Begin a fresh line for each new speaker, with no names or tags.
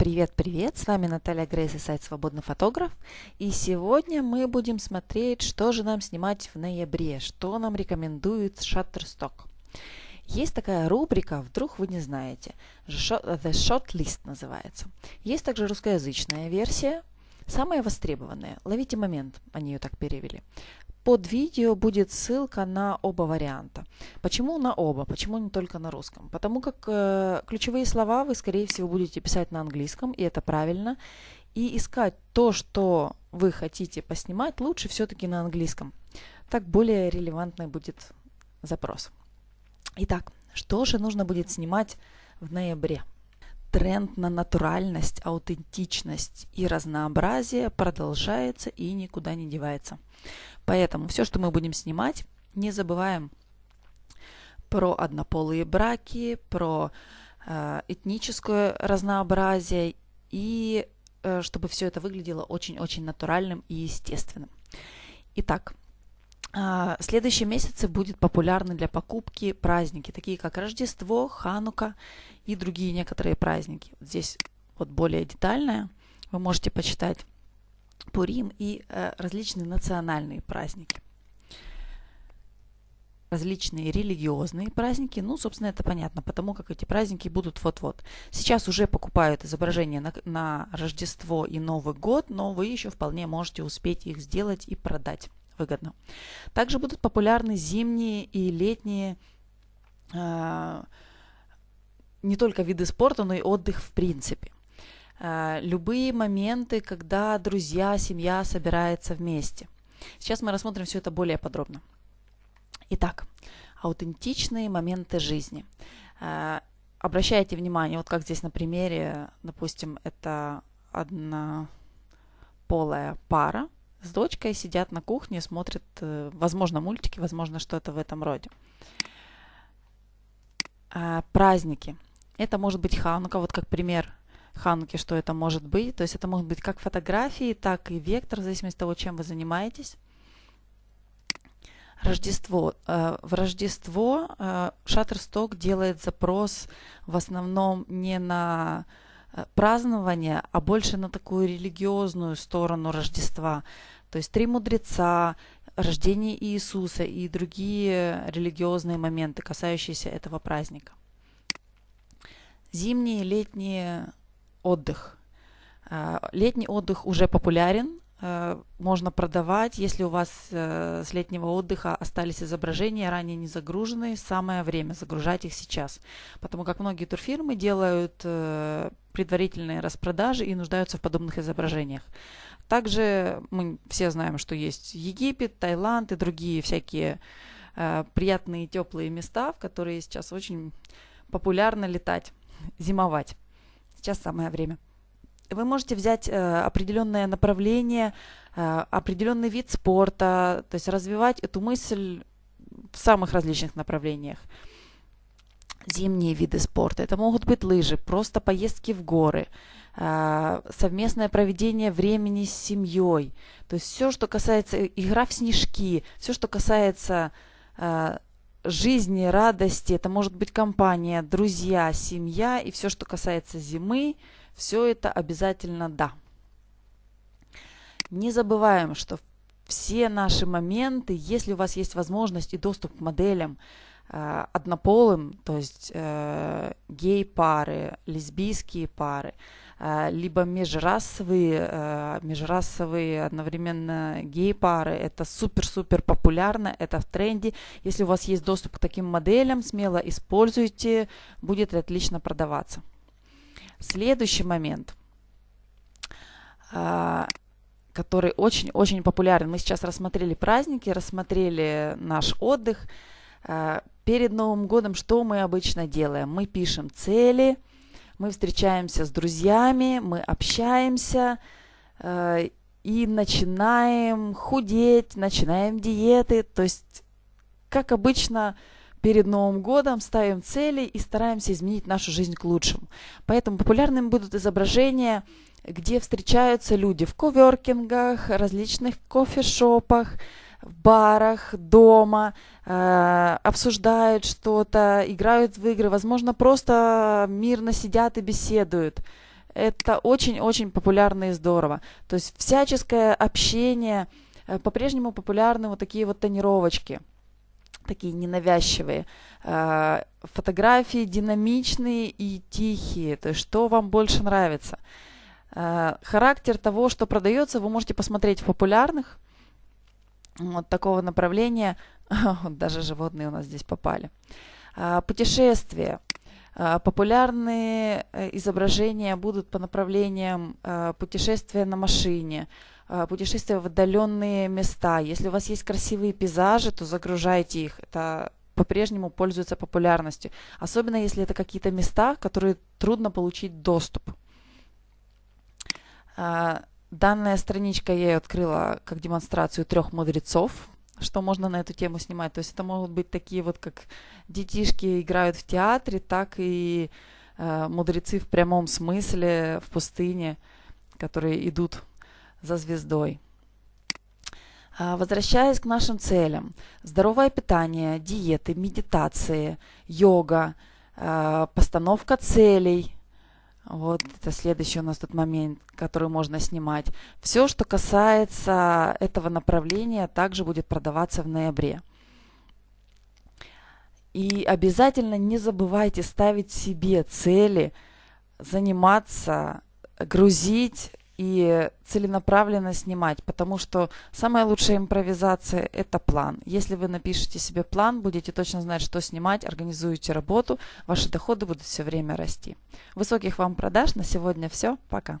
Привет-привет! С вами Наталья Грейс и сайт «Свободный фотограф». И сегодня мы будем смотреть, что же нам снимать в ноябре, что нам рекомендует Shutterstock. Есть такая рубрика, вдруг вы не знаете, The Shot List называется. Есть также русскоязычная версия, самая востребованная. Ловите момент, они ее так перевели под видео будет ссылка на оба варианта. Почему на оба? Почему не только на русском? Потому как э, ключевые слова вы, скорее всего, будете писать на английском, и это правильно. И искать то, что вы хотите поснимать, лучше все-таки на английском. Так более релевантный будет запрос. Итак, что же нужно будет снимать в ноябре? тренд на натуральность, аутентичность и разнообразие продолжается и никуда не девается. Поэтому все, что мы будем снимать, не забываем про однополые браки, про э, этническое разнообразие и э, чтобы все это выглядело очень-очень натуральным и естественным. Итак, а, следующие месяцы будут популярны для покупки праздники, такие как Рождество, Ханука и другие некоторые праздники. Здесь вот более детальное вы можете почитать Пурим и э, различные национальные праздники. Различные религиозные праздники, ну, собственно, это понятно, потому как эти праздники будут вот-вот. Сейчас уже покупают изображения на, на Рождество и Новый год, но вы еще вполне можете успеть их сделать и продать выгодно. Также будут популярны зимние и летние а, не только виды спорта, но и отдых в принципе. А, любые моменты, когда друзья, семья собирается вместе. Сейчас мы рассмотрим все это более подробно. Итак, аутентичные моменты жизни. А, обращайте внимание, вот как здесь на примере, допустим, это одна полая пара – с дочкой, сидят на кухне, смотрят, э, возможно, мультики, возможно, что-то в этом роде. А, праздники. Это может быть Ханука, вот как пример Хануки, что это может быть. То есть это могут быть как фотографии, так и вектор, в зависимости от того, чем вы занимаетесь. Рождество. Э, в Рождество э, Шаттерсток делает запрос в основном не на Э, празднования, а больше на такую религиозную сторону Рождества. То есть три мудреца, рождение Иисуса и другие религиозные моменты, касающиеся этого праздника. Зимний и летний отдых. Э, летний отдых уже популярен, Э, можно продавать. Если у вас э, с летнего отдыха остались изображения, ранее не загруженные, самое время загружать их сейчас. Потому как многие турфирмы делают э, предварительные распродажи и нуждаются в подобных изображениях. Также мы все знаем, что есть Египет, Таиланд и другие всякие приятные теплые места, в которые сейчас очень популярно летать, зимовать. Сейчас самое время вы можете взять э, определенное направление, э, определенный вид спорта, то есть развивать эту мысль в самых различных направлениях. Зимние виды спорта. Это могут быть лыжи, просто поездки в горы, э, совместное проведение времени с семьей. То есть все, что касается игра в снежки, все, что касается жизни, радости, это может быть компания, друзья, семья и все, что касается зимы, все это обязательно да. Не забываем, что все наши моменты, если у вас есть возможность и доступ к моделям э, однополым, то есть э, гей-пары, лесбийские пары, э, либо межрасовые, э, межрасовые одновременно гей-пары, это супер-супер популярно, это в тренде. Если у вас есть доступ к таким моделям, смело используйте, будет отлично продаваться. Следующий момент, а, который очень-очень популярен. Мы сейчас рассмотрели праздники, рассмотрели наш отдых. А, перед Новым годом что мы обычно делаем? Мы пишем цели, мы встречаемся с друзьями, мы общаемся а, и начинаем худеть, начинаем диеты. То есть, как обычно, перед Новым годом ставим цели и стараемся изменить нашу жизнь к лучшему. Поэтому популярными будут изображения, где встречаются люди в коверкингах, различных кофешопах, в барах, дома, э, обсуждают что-то, играют в игры, возможно, просто мирно сидят и беседуют. Это очень-очень популярно и здорово. То есть всяческое общение, э, по-прежнему популярны вот такие вот тонировочки – такие ненавязчивые, э, фотографии динамичные и тихие, то есть что вам больше нравится. Э, характер того, что продается, вы можете посмотреть в популярных, вот такого направления, даже животные у нас здесь попали. Э, путешествие а, популярные э, изображения будут по направлениям а, путешествия на машине, а, путешествия в отдаленные места. Если у вас есть красивые пейзажи, то загружайте их. Это по-прежнему пользуется популярностью. Особенно если это какие-то места, которые трудно получить доступ. Данная страничка я ее открыла как демонстрацию трех мудрецов что можно на эту тему снимать. То есть это могут быть такие вот, как детишки играют в театре, так и э, мудрецы в прямом смысле в пустыне, которые идут за звездой. А, возвращаясь к нашим целям, здоровое питание, диеты, медитации, йога, а, постановка целей, вот это следующий у нас тот момент, который можно снимать. Все, что касается этого направления, также будет продаваться в ноябре. И обязательно не забывайте ставить себе цели, заниматься, грузить и целенаправленно снимать, потому что самая лучшая импровизация – это план. Если вы напишете себе план, будете точно знать, что снимать, организуете работу, ваши доходы будут все время расти. Высоких вам продаж, на сегодня все, пока.